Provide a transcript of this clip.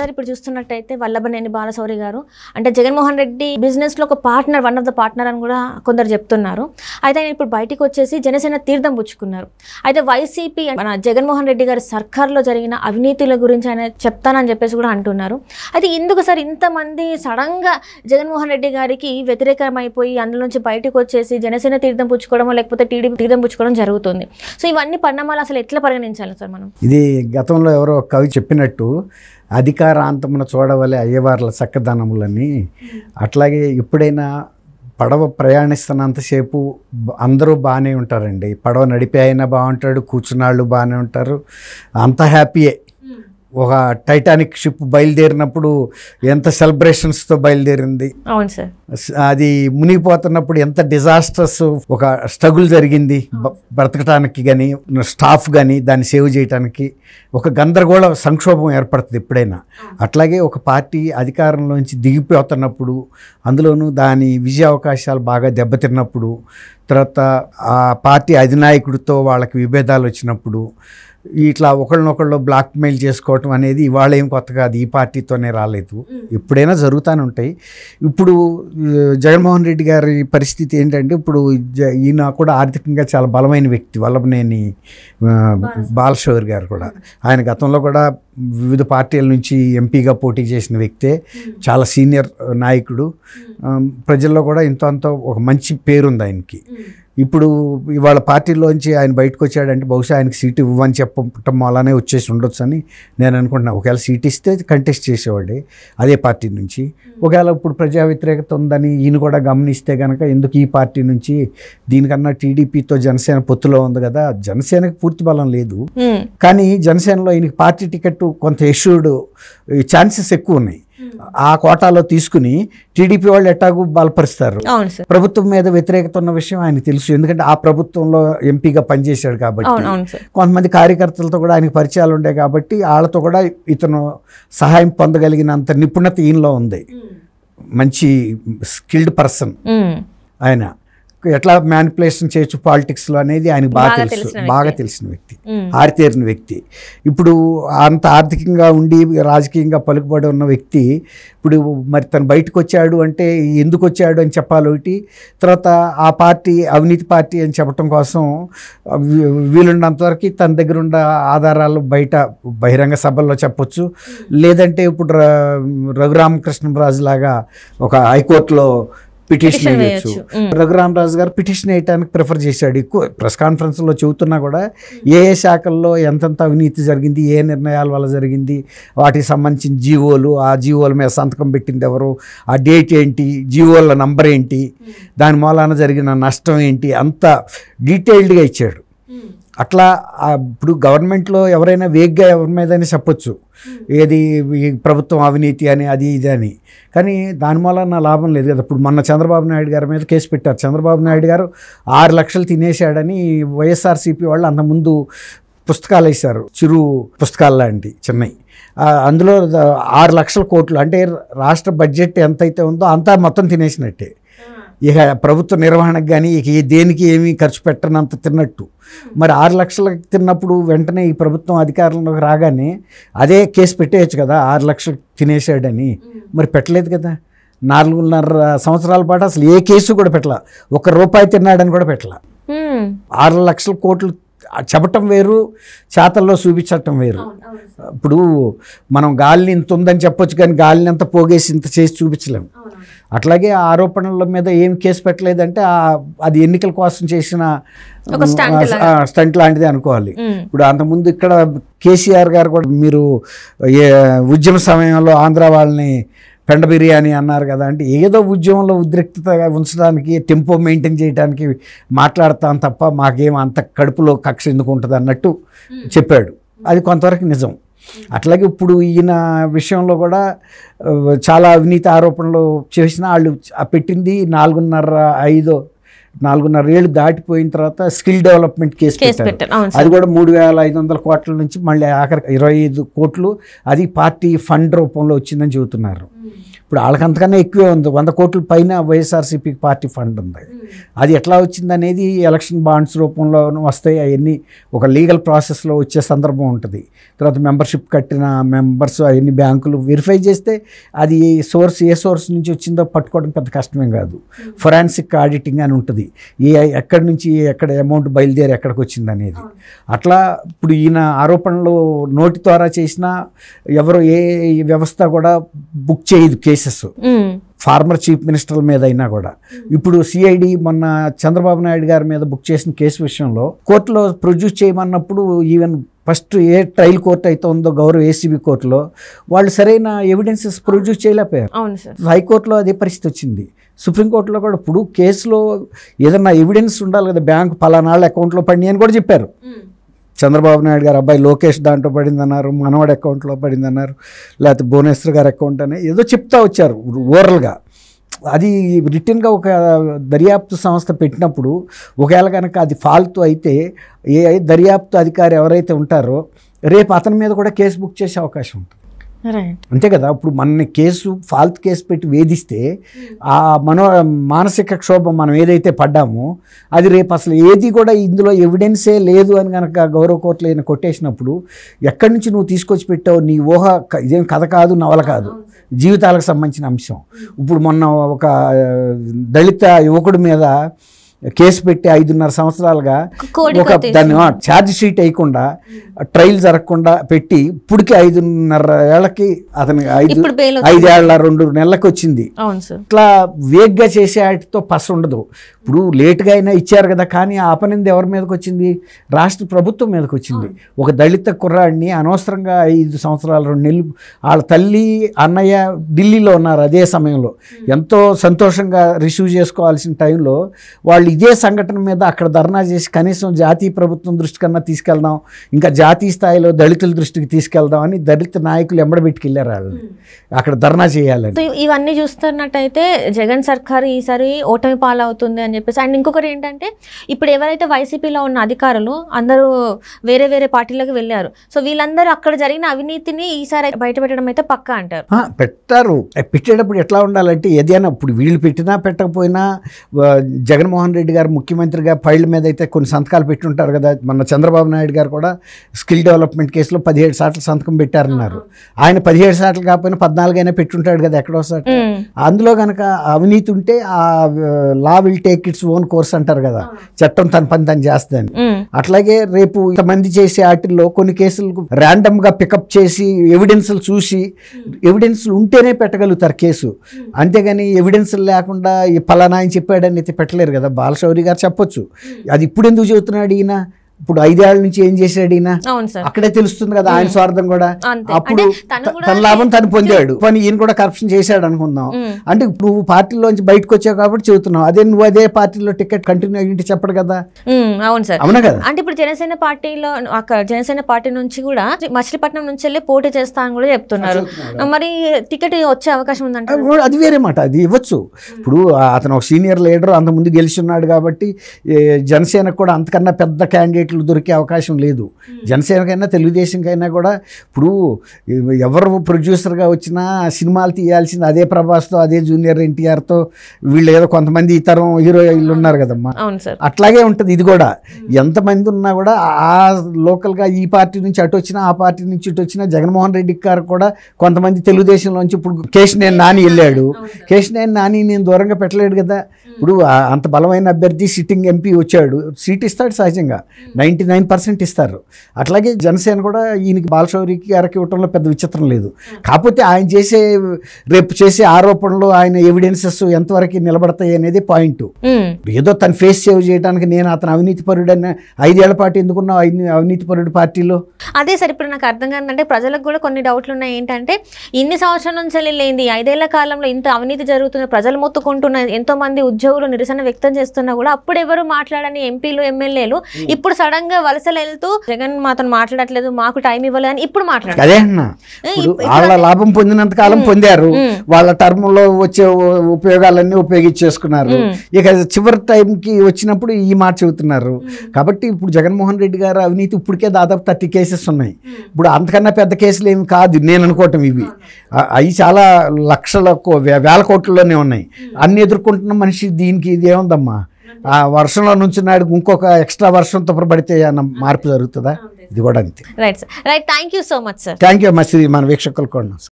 Sir ఇప్పుడు చూస్తున్నట్టయితే వల్లభనేని బాలశౌరి గారు అంటే జగన్మోహన్ రెడ్డి బిజినెస్లో ఒక partner one of the partner అని కూడా కొందరు చెప్తున్నారు అయితే ఆయన ఇప్పుడు బయటికి వచ్చేసి జనసేన తీర్థం పుచ్చుకున్నారు అయితే వైసీపీ మన జగన్మోహన్ రెడ్డి గారి సర్కార్లో జరిగిన అవినీతుల గురించి ఆయన చెప్తానని చెప్పేసి కూడా అంటున్నారు అయితే ఇందుకు సార్ ఇంతమంది సడన్గా జగన్మోహన్ రెడ్డి గారికి వ్యతిరేకమైపోయి అందులో నుంచి బయటకు వచ్చేసి జనసేన తీర్థం పుచ్చుకోవడమో లేకపోతే టీడీపీ తీర్థం పుచ్చుకోవడం జరుగుతుంది సో ఇవన్నీ పరిణామాలు అసలు ఎట్లా పరిగణించాలి సార్ మనం ఇది గతంలో ఎవరో కవి చెప్పినట్టు అధికారాంతమున చూడవలే అయ్యవార్ల చక్కదనములని అట్లాగే ఎప్పుడైనా పడవ ప్రయాణిస్తున్నంతసేపు అందరూ బాగానే ఉంటారండి పడవ నడిపే అయినా బాగుంటాడు కూర్చున్నాళ్ళు బాగానే ఉంటారు అంత హ్యాపీయే ఒక టైటానిక్ షిప్ బయలుదేరినప్పుడు ఎంత సెలబ్రేషన్స్తో బయలుదేరింది అవును సార్ అది మునిగిపోతున్నప్పుడు ఎంత డిజాస్టర్స్ ఒక స్ట్రగుల్ జరిగింది బ్రతకటానికి కానీ స్టాఫ్ కానీ దాన్ని సేవ్ చేయడానికి ఒక గందరగోళ సంక్షోభం ఏర్పడుతుంది ఎప్పుడైనా అట్లాగే ఒక పార్టీ అధికారంలోంచి దిగిపోతున్నప్పుడు అందులోనూ దాని విజయ అవకాశాలు బాగా దెబ్బతిన్నప్పుడు తర్వాత ఆ పార్టీ అధినాయకుడితో వాళ్ళకి విభేదాలు వచ్చినప్పుడు ఇట్లా ఒకళ్ళనొకళ్ళు బ్లాక్మెయిల్ చేసుకోవటం అనేది ఇవాళ ఏం కొత్త కాదు ఈ పార్టీతోనే రాలేదు ఎప్పుడైనా జరుగుతూనే ఉంటాయి ఇప్పుడు జగన్మోహన్ రెడ్డి గారి పరిస్థితి ఏంటంటే ఇప్పుడు ఈయన కూడా ఆర్థికంగా చాలా బలమైన వ్యక్తి వల్లభనేని బాలశౌర్ గారు కూడా ఆయన గతంలో కూడా వివిధ పార్టీల నుంచి ఎంపీగా పోటీ చేసిన వ్యక్తే చాలా సీనియర్ నాయకుడు ప్రజల్లో కూడా ఇంత అంత ఒక మంచి పేరుంది ఆయనకి ఇప్పుడు ఇవాళ పార్టీలోంచి ఆయన బయటకు వచ్చాడంటే బహుశా ఆయనకు సీటు ఇవ్వని చెప్పటం అలానే వచ్చేసి ఉండొచ్చు అని నేను అనుకుంటున్నాను ఒకవేళ సీట్ ఇస్తే కంటెస్ట్ చేసేవాడే అదే పార్టీ నుంచి ఒకవేళ ఇప్పుడు ప్రజా వ్యతిరేకత ఉందని ఈయన కూడా గమనిస్తే కనుక ఎందుకు ఈ పార్టీ నుంచి దీనికన్నా టీడీపీతో జనసేన పొత్తులో ఉంది కదా జనసేనకు పూర్తి బలం లేదు కానీ జనసేనలో ఈయనకి పార్టీ టికెట్ కొంత ఎష్యూడ్ ఛాన్సెస్ ఎక్కువ ఉన్నాయి ఆ కోటాలో తీసుకుని టీడీపీ వాళ్ళు ఎట్టాగు బలపరుస్తారు ప్రభుత్వం మీద వ్యతిరేకత ఉన్న విషయం ఆయన తెలుసు ఎందుకంటే ఆ ప్రభుత్వంలో ఎంపీగా పనిచేశాడు కాబట్టి కొంతమంది కార్యకర్తలతో కూడా ఆయనకు పరిచయాలు ఉండే కాబట్టి వాళ్ళతో కూడా ఇతను సహాయం పొందగలిగినంత నిపుణత ఈయనలో ఉంది మంచి స్కిల్డ్ పర్సన్ ఆయన ఎట్లా మ్యానిపులేషన్ చేయొచ్చు పాలిటిక్స్లో అనేది ఆయనకు బాగా తెలుసు బాగా తెలిసిన వ్యక్తి ఆరితేరిన వ్యక్తి ఇప్పుడు అంత ఆర్థికంగా ఉండి రాజకీయంగా పలుకుబడి ఉన్న వ్యక్తి ఇప్పుడు మరి తను బయటకు వచ్చాడు అంటే ఎందుకు వచ్చాడు అని చెప్పాలోటి ఒకటి తర్వాత ఆ పార్టీ అవినీతి పార్టీ అని చెప్పడం కోసం వీలున్నంతవరకు తన దగ్గర ఉన్న ఆధారాలు బయట బహిరంగ సభల్లో చెప్పొచ్చు లేదంటే ఇప్పుడు రఘురామకృష్ణరాజు లాగా ఒక హైకోర్టులో పిటిషన్ వేయచ్చు రఘురామ్ రాజు గారు పిటిషన్ వేయడానికి ప్రిఫర్ చేశాడు ఎక్కువ ప్రెస్ కాన్ఫరెన్స్లో చెబుతున్నా కూడా ఏ ఏ శాఖల్లో ఎంతెంత అవినీతి జరిగింది ఏ నిర్ణయాల వల్ల జరిగింది వాటికి సంబంధించిన జీవోలు ఆ జీవోల మీద సంతకం పెట్టింది ఎవరు ఆ డేట్ ఏంటి జీవోల నంబర్ ఏంటి దాని మూలాన జరిగిన నష్టం ఏంటి అంత డీటెయిల్డ్గా ఇచ్చాడు అట్లా ఇప్పుడు గవర్నమెంట్లో ఎవరైనా వేగ్గా ఎవరి మీద చెప్పొచ్చు ఏది ప్రభుత్వం అవినీతి అని అది ఇది అని కానీ వల్ల నా లాభం లేదు కదా ఇప్పుడు మొన్న చంద్రబాబు నాయుడు గారి మీద కేసు పెట్టారు చంద్రబాబు నాయుడు గారు ఆరు లక్షలు తినేశాడని వైఎస్ఆర్సీపీ వాళ్ళు అంతకుముందు పుస్తకాలు వేశారు చిరు పుస్తకాలు లాంటి చెన్నై అందులో ఆరు లక్షల కోట్లు అంటే రాష్ట్ర బడ్జెట్ ఎంతైతే ఉందో అంతా మొత్తం తినేసినట్టే ఇక ప్రభుత్వ నిర్వహణకు కానీ ఇక దేనికి ఏమీ ఖర్చు పెట్టనంత తిన్నట్టు మరి ఆరు లక్షలకు తిన్నప్పుడు వెంటనే ఈ ప్రభుత్వం అధికారంలోకి రాగానే అదే కేసు పెట్టేయచ్చు కదా ఆరు లక్షలు తినేసాడని మరి పెట్టలేదు కదా నాలుగున్నర సంవత్సరాల పాటు అసలు ఏ కేసు కూడా పెట్టల ఒక రూపాయి తిన్నాడని కూడా పెట్టల ఆరు లక్షల కోట్లు చెప్పటం వేరు చేతల్లో చూపించటం వేరు ఇప్పుడు మనం గాలిని ఇంత ఉందని చెప్పొచ్చు కానీ గాలిని అంత పోగేసి ఇంత చేసి చూపించలేము అట్లాగే ఆ ఆరోపణల మీద ఏం కేసు పెట్టలేదంటే అది ఎన్నికల కోసం చేసిన స్టంట్ లాంటిది అనుకోవాలి ఇప్పుడు అంతకుముందు ఇక్కడ కేసీఆర్ గారు కూడా మీరు ఉద్యమ సమయంలో ఆంధ్ర వాళ్ళని పెండ బిర్యానీ అన్నారు కదా అంటే ఏదో ఉద్యమంలో ఉద్రిక్తతగా ఉంచడానికి టెంపో మెయింటైన్ చేయడానికి మాట్లాడతాం తప్ప మాకేం అంత కడుపులో కక్ష ఎందుకు ఉంటుంది అన్నట్టు చెప్పాడు అది కొంతవరకు నిజం అట్లాగే ఇప్పుడు ఈయన విషయంలో కూడా చాలా అవినీతి ఆరోపణలు చేసిన వాళ్ళు పెట్టింది నాలుగున్నర ఐదో నాలుగున్నర ఏళ్ళు దాటిపోయిన తర్వాత స్కిల్ డెవలప్మెంట్ కేసు అది కూడా మూడు వేల ఐదు వందల కోట్ల నుంచి మళ్ళీ ఆఖరి ఇరవై ఐదు కోట్లు అది పార్టీ ఫండ్ రూపంలో వచ్చిందని చెబుతున్నారు ఇప్పుడు వాళ్ళకంతకన్నా అంతకన్నా ఎక్కువే ఉంది వంద కోట్ల పైన వైఎస్ఆర్సీపీ పార్టీ ఫండ్ ఉంది hmm. అది ఎట్లా వచ్చింది అనేది ఎలక్షన్ బాండ్స్ రూపంలో వస్తాయి అవన్నీ ఒక లీగల్ ప్రాసెస్లో వచ్చే సందర్భం ఉంటుంది తర్వాత మెంబర్షిప్ కట్టిన మెంబర్స్ అవన్నీ బ్యాంకులు వెరిఫై చేస్తే అది సోర్స్ ఏ సోర్స్ నుంచి వచ్చిందో పట్టుకోవడం పెద్ద కష్టమేం కాదు hmm. ఫొరాన్సిక్ ఆడిటింగ్ అని ఉంటుంది ఏ ఎక్కడి నుంచి ఎక్కడ అమౌంట్ బయలుదేరి ఎక్కడికి వచ్చింది అనేది అట్లా ఇప్పుడు ఈయన ఆరోపణలు నోటి ద్వారా చేసినా ఎవరు ఏ వ్యవస్థ కూడా బుక్ చేయదు కేసు కేసెస్ ఫార్మర్ చీఫ్ మినిస్టర్ల మీద అయినా కూడా ఇప్పుడు సిఐడి మొన్న చంద్రబాబు నాయుడు గారి మీద బుక్ చేసిన కేసు విషయంలో కోర్టులో ప్రొడ్యూస్ చేయమన్నప్పుడు even first a trial court అయితే ఉందో గౌరవ ఏసీబీ కోర్టులో వాళ్ళు సరైన ఎవిడెన్సెస్ ప్రొడ్యూస్ చేయలేకపోయారు హైకోర్టులో అదే పరిస్థితి వచ్చింది సుప్రీంకోర్టులో కూడా ఇప్పుడు కేసులో ఏదన్నా ఎవిడెన్స్ ఉండాలి కదా బ్యాంక్ పలానాళ్ళ అకౌంట్లో పడినాయి అని కూడా చెప్పారు చంద్రబాబు నాయుడు గారు అబ్బాయి లోకేష్ దాంట్లో పడిందన్నారు మనవాడి అకౌంట్లో పడిందన్నారు లేకపోతే భువనేశ్వర్ గారి అకౌంట్ అని ఏదో చెప్తా వచ్చారు ఓవరల్గా అది రిటర్న్గా ఒక దర్యాప్తు సంస్థ పెట్టినప్పుడు ఒకవేళ కనుక అది ఫాల్తో అయితే ఏ దర్యాప్తు అధికారి ఎవరైతే ఉంటారో రేపు అతని మీద కూడా కేసు బుక్ చేసే అవకాశం ఉంటుంది అంతే కదా ఇప్పుడు మన కేసు ఫాల్త్ కేసు పెట్టి వేధిస్తే ఆ మనో మానసిక క్షోభం మనం ఏదైతే పడ్డామో అది రేపు అసలు ఏది కూడా ఇందులో ఎవిడెన్సే లేదు అని కనుక గౌరవ కోర్టులో ఆయన కొట్టేసినప్పుడు ఎక్కడి నుంచి నువ్వు తీసుకొచ్చి పెట్టావు నీ ఊహ ఇదేం కథ కాదు నవల కాదు జీవితాలకు సంబంధించిన అంశం ఇప్పుడు మొన్న ఒక దళిత యువకుడి మీద కేసు పెట్టి ఐదున్నర సంవత్సరాలుగా ఒక దాన్ని ఛార్జ్ షీట్ వేయకుండా ట్రయల్ జరగకుండా పెట్టి ఇప్పటికి ఐదున్నర ఏళ్ళకి అతను ఐదు ఐదేళ్ల రెండు నెలలకు వచ్చింది ఇట్లా వేగ్గా చేసే వాటితో పస్ ఉండదు ఇప్పుడు లేటుగా అయినా ఇచ్చారు కదా కానీ ఆ పనింది ఎవరి మీదకి వచ్చింది రాష్ట్ర ప్రభుత్వం మీదకి వచ్చింది ఒక దళిత కుర్రాడిని అనవసరంగా ఐదు సంవత్సరాలు రెండు నెలలు వాళ్ళ తల్లి అన్నయ్య ఢిల్లీలో ఉన్నారు అదే సమయంలో ఎంతో సంతోషంగా రిసీవ్ చేసుకోవాల్సిన టైంలో వాళ్ళు వాళ్ళు ఇదే సంఘటన మీద అక్కడ ధర్నా చేసి కనీసం జాతీయ ప్రభుత్వం దృష్టి కన్నా తీసుకెళ్దాం ఇంకా జాతీయ స్థాయిలో దళితుల దృష్టికి తీసుకెళ్దాం అని దళిత నాయకులు ఎంబడబెట్టుకెళ్ళారు వాళ్ళని అక్కడ ధర్నా చేయాలని ఇవన్నీ చూస్తున్నట్టయితే జగన్ సర్కార్ ఈసారి ఓటమి పాలవుతుంది అని చెప్పేసి అండ్ ఇంకొకరు ఏంటంటే ఇప్పుడు ఎవరైతే వైసీపీలో ఉన్న అధికారులు అందరూ వేరే వేరే పార్టీలకు వెళ్ళారు సో వీళ్ళందరూ అక్కడ జరిగిన అవినీతిని ఈసారి బయటపెట్టడం అయితే పక్కా అంటారు పెట్టారు పెట్టేటప్పుడు ఎట్లా ఉండాలంటే ఏదైనా ఇప్పుడు వీళ్ళు పెట్టినా పెట్టకపోయినా జగన్మోహన్ రెడ్డి రెడ్డి గారు ముఖ్యమంత్రిగా ఫైళ్ళ మీద అయితే కొన్ని సంతకాలు పెట్టుంటారు కదా మన చంద్రబాబు నాయుడు గారు కూడా స్కిల్ డెవలప్మెంట్ కేసులో పదిహేడు సార్లు సంతకం పెట్టారన్నారు ఆయన పదిహేడు సార్లు కాకపోయినా పద్నాలుగైనా పెట్టుంటాడు కదా ఎక్కడో సార్ అందులో కనుక అవినీతి ఉంటే ఆ law will take its own course అంటారు కదా చట్టం తన పని తను చేస్తుందని అట్లాగే రేపు ఇంతమంది చేసే వాటిల్లో కొన్ని కేసులు గా పికప్ చేసి ఎవిడెన్స్లు చూసి ఎవిడెన్స్లు ఉంటేనే పెట్టగలుగుతారు కేసు అంతేగాని ఎవిడెన్స్ లేకుండా ఈ ఫలానా అని చెప్పాడని అయితే పెట్టలేరు కదా బాలశౌరి గారు చెప్పొచ్చు అది ఇప్పుడు ఎందుకు చెబుతున్నాడు ఈయన ఇప్పుడు ఐదేళ్ల నుంచి ఏం చేశాడు ఈయన అక్కడే తెలుస్తుంది కదా ఆయన స్వార్థం కూడా అప్పుడు తన లాభం తను పొందాడు పని ఈయన కూడా కరప్షన్ చేశాడు అనుకుందాం అంటే నువ్వు పార్టీలోంచి బయటకు వచ్చావు కాబట్టి చెబుతున్నావు అదే నువ్వు అదే పార్టీలో టికెట్ కంటిన్యూ అయ్యింటి చెప్పడు కదా అవును సార్ అవునా కదా అంటే ఇప్పుడు జనసేన పార్టీలో జనసేన పార్టీ నుంచి కూడా మచిలీపట్నం నుంచి వెళ్ళి పోటీ చేస్తా అని కూడా చెప్తున్నారు మరి టికెట్ వచ్చే అవకాశం ఉందంటే అది వేరే మాట అది ఇవ్వచ్చు ఇప్పుడు అతను ఒక సీనియర్ లీడర్ అంత ముందు గెలిచి ఉన్నాడు కాబట్టి జనసేనకు కూడా అంతకన్నా పెద్ద క్యాండిడేట్ టికెట్లు దొరికే అవకాశం లేదు జనసేనకైనా తెలుగుదేశంకైనా కూడా ఇప్పుడు ఎవరు ప్రొడ్యూసర్గా వచ్చినా సినిమాలు తీయాల్సింది అదే ప్రభాస్తో అదే జూనియర్ ఎన్టీఆర్తో వీళ్ళు ఏదో కొంతమంది ఇతరం హీరోయిన్లు ఉన్నారు కదమ్మా అట్లాగే ఉంటుంది ఇది కూడా ఎంతమంది ఉన్నా కూడా ఆ లోకల్గా ఈ పార్టీ నుంచి అటు వచ్చినా ఆ పార్టీ నుంచి ఇటు వచ్చినా జగన్మోహన్ రెడ్డి గారు కూడా కొంతమంది తెలుగుదేశంలోంచి ఇప్పుడు కేశినేని నాని వెళ్ళాడు కేశినేని నాని నేను దూరంగా పెట్టలేడు కదా ఇప్పుడు అంత బలమైన అభ్యర్థి సిట్టింగ్ ఎంపీ వచ్చాడు సీట్ ఇస్తాడు సహజంగా నైంటీ నైన్ పర్సెంట్ ఇస్తారు అట్లాగే జనసేన కూడా ఈయనకి బాలశౌరికి అరకి ఇవ్వటంలో పెద్ద విచిత్రం లేదు కాకపోతే ఆయన చేసే రేపు చేసే ఆరోపణలు ఆయన ఎవిడెన్సెస్ ఎంతవరకు నిలబడతాయి అనేది పాయింట్ ఏదో తను ఫేస్ సేవ్ చేయడానికి నేను అతను అవినీతి పరుడని ఐదేళ్ల పాటు ఎందుకున్నా అవినీతి పరుడు పార్టీలో అదే సరే ఇప్పుడు నాకు అర్థం కాదంటే ప్రజలకు కూడా కొన్ని డౌట్లు ఉన్నాయి ఏంటంటే ఇన్ని సంవత్సరాల నుంచి వెళ్ళింది ఐదేళ్ల కాలంలో ఇంత అవినీతి జరుగుతున్న ప్రజలు మొత్తుకుంటున్న ఎంతో మంది ఉద్యోగులు నిరసన వ్యక్తం చేస్తున్నా కూడా అప్పుడు ఎవరు మాట్లాడని ఎంపీలు ఎమ్మెల్యేలు ఇప్పుడు సడన్ గా వలసలెళ్తూ జగన్ మాతను మాట్లాడట్లేదు మాకు టైం ఇవ్వలేదని ఇప్పుడు మాట్లాడారు వాళ్ళ లాభం పొందినంత కాలం పొందారు వాళ్ళ టర్మ్ లో వచ్చే ఉపయోగాలన్నీ ఉపయోగించేసుకున్నారు ఇక చివరి టైం కి వచ్చినప్పుడు ఈ మాట చెబుతున్నారు కాబట్టి ఇప్పుడు జగన్మోహన్ రెడ్డి గారు అవినీతి ఇప్పటికే దాదాపు థర్టీ కేసెస్ ఉన్నాయి ఇప్పుడు అంతకన్నా పెద్ద కేసులు ఏమి కాదు నేను అనుకోవటం ఇవి అవి చాలా లక్షల వేల కోట్లలోనే ఉన్నాయి అన్ని ఎదుర్కొంటున్న మనిషి దీనికి ఇది ఏముందమ్మా ఆ వర్షంలో నుంచి నాడు ఇంకొక ఎక్స్ట్రా వర్షంతో పడితే మార్పు జరుగుతుందా ఇది కూడా అంతే right sir right thank you so much sir thank you much మన కూడా